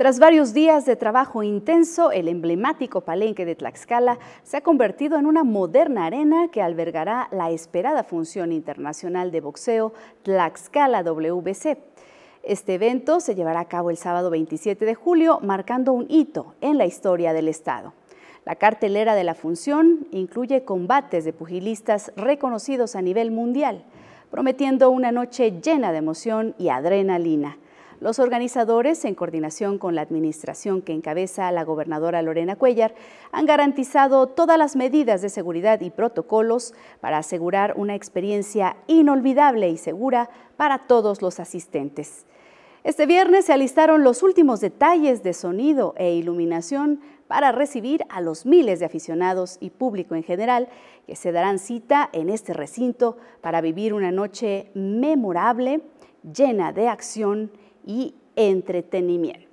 Tras varios días de trabajo intenso, el emblemático palenque de Tlaxcala se ha convertido en una moderna arena que albergará la esperada función internacional de boxeo Tlaxcala WBC. Este evento se llevará a cabo el sábado 27 de julio, marcando un hito en la historia del Estado. La cartelera de la función incluye combates de pugilistas reconocidos a nivel mundial, prometiendo una noche llena de emoción y adrenalina. Los organizadores, en coordinación con la administración que encabeza la gobernadora Lorena Cuellar, han garantizado todas las medidas de seguridad y protocolos para asegurar una experiencia inolvidable y segura para todos los asistentes. Este viernes se alistaron los últimos detalles de sonido e iluminación para recibir a los miles de aficionados y público en general que se darán cita en este recinto para vivir una noche memorable, llena de acción y entretenimiento.